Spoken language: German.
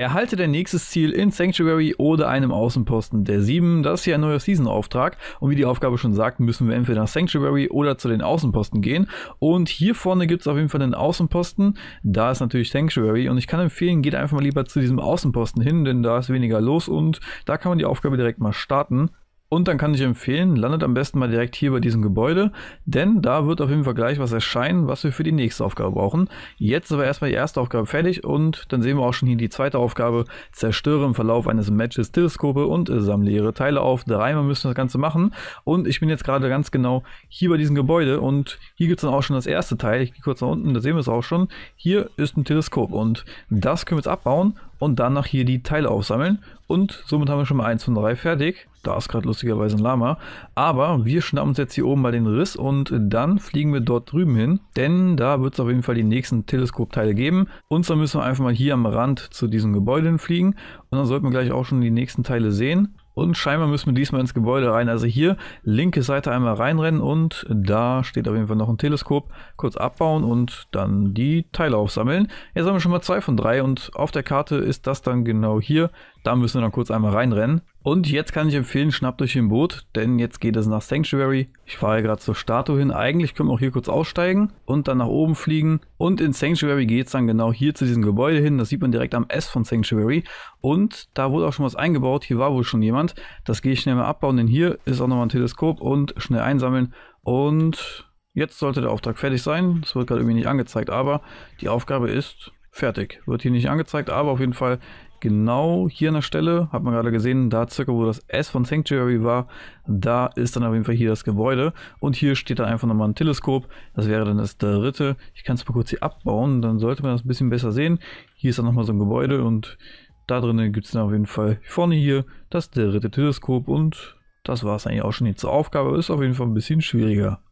Erhalte dein nächstes Ziel in Sanctuary oder einem Außenposten der 7. Das ist hier ein neuer Season-Auftrag und wie die Aufgabe schon sagt, müssen wir entweder nach Sanctuary oder zu den Außenposten gehen. Und hier vorne gibt es auf jeden Fall einen Außenposten. Da ist natürlich Sanctuary und ich kann empfehlen, geht einfach mal lieber zu diesem Außenposten hin, denn da ist weniger los und da kann man die Aufgabe direkt mal starten. Und dann kann ich empfehlen, landet am besten mal direkt hier bei diesem Gebäude, denn da wird auf jeden Fall gleich was erscheinen, was wir für die nächste Aufgabe brauchen. Jetzt aber erstmal die erste Aufgabe fertig und dann sehen wir auch schon hier die zweite Aufgabe. Zerstöre im Verlauf eines Matches Teleskope und äh, sammle ihre Teile auf. Dreimal müssen wir das Ganze machen und ich bin jetzt gerade ganz genau hier bei diesem Gebäude und hier gibt es dann auch schon das erste Teil. Ich gehe kurz nach unten, da sehen wir es auch schon. Hier ist ein Teleskop und das können wir jetzt abbauen und danach hier die Teile aufsammeln. Und somit haben wir schon mal eins von drei fertig. Da ist gerade lustigerweise ein Lama. Aber wir schnappen uns jetzt hier oben mal den Riss und dann fliegen wir dort drüben hin. Denn da wird es auf jeden Fall die nächsten Teleskopteile geben. Und zwar müssen wir einfach mal hier am Rand zu diesem Gebäude hinfliegen. Und dann sollten wir gleich auch schon die nächsten Teile sehen. Und scheinbar müssen wir diesmal ins Gebäude rein. Also hier linke Seite einmal reinrennen und da steht auf jeden Fall noch ein Teleskop. Kurz abbauen und dann die Teile aufsammeln. Jetzt haben wir schon mal zwei von drei und auf der Karte ist das dann genau hier. Da müssen wir dann kurz einmal reinrennen. Und jetzt kann ich empfehlen, schnappt euch ein Boot, denn jetzt geht es nach Sanctuary. Ich fahre gerade zur Statue hin. Eigentlich können wir auch hier kurz aussteigen und dann nach oben fliegen. Und in Sanctuary geht es dann genau hier zu diesem Gebäude hin. Das sieht man direkt am S von Sanctuary. Und da wurde auch schon was eingebaut. Hier war wohl schon jemand. Das gehe ich schnell mal abbauen, denn hier ist auch nochmal ein Teleskop und schnell einsammeln. Und Jetzt sollte der Auftrag fertig sein. Das wird gerade irgendwie nicht angezeigt, aber die Aufgabe ist fertig. Wird hier nicht angezeigt, aber auf jeden Fall genau hier an der Stelle, hat man gerade gesehen, da circa wo das S von Sanctuary war, da ist dann auf jeden Fall hier das Gebäude und hier steht dann einfach nochmal ein Teleskop, das wäre dann das dritte. Ich kann es mal kurz hier abbauen, dann sollte man das ein bisschen besser sehen. Hier ist dann nochmal so ein Gebäude und da drinnen gibt es dann auf jeden Fall vorne hier das dritte Teleskop und das war es eigentlich auch schon jetzt zur Aufgabe, ist auf jeden Fall ein bisschen schwieriger.